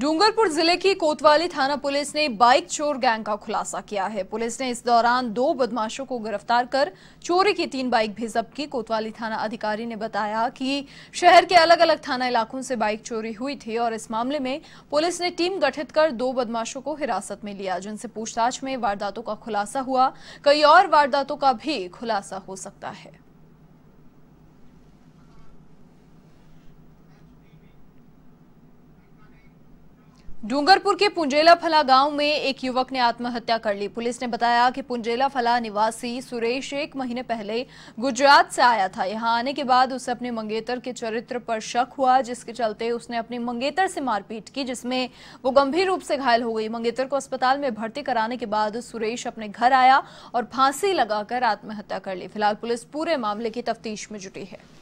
डूंगरपुर जिले की कोतवाली थाना पुलिस ने बाइक चोर गैंग का खुलासा किया है पुलिस ने इस दौरान दो बदमाशों को गिरफ्तार कर चोरी की तीन बाइक भी जब्त की कोतवाली थाना अधिकारी ने बताया कि शहर के अलग अलग थाना इलाकों से बाइक चोरी हुई थी और इस मामले में पुलिस ने टीम गठित कर दो बदमाशों को हिरासत में लिया जिनसे पूछताछ में वारदातों का खुलासा हुआ कई और वारदातों का भी खुलासा हो सकता है डूंगरपुर के पुंजेला फला गांव में एक युवक ने आत्महत्या कर ली पुलिस ने बताया कि पुंजेला फला निवासी सुरेश एक महीने पहले गुजरात से आया था यहां आने के बाद उसे अपने मंगेतर के चरित्र पर शक हुआ जिसके चलते उसने अपने मंगेतर से मारपीट की जिसमें वो गंभीर रूप से घायल हो गई मंगेतर को अस्पताल में भर्ती कराने के बाद सुरेश अपने घर आया और फांसी लगाकर आत्महत्या कर ली फिलहाल पुलिस पूरे मामले की तफ्तीश में जुटी है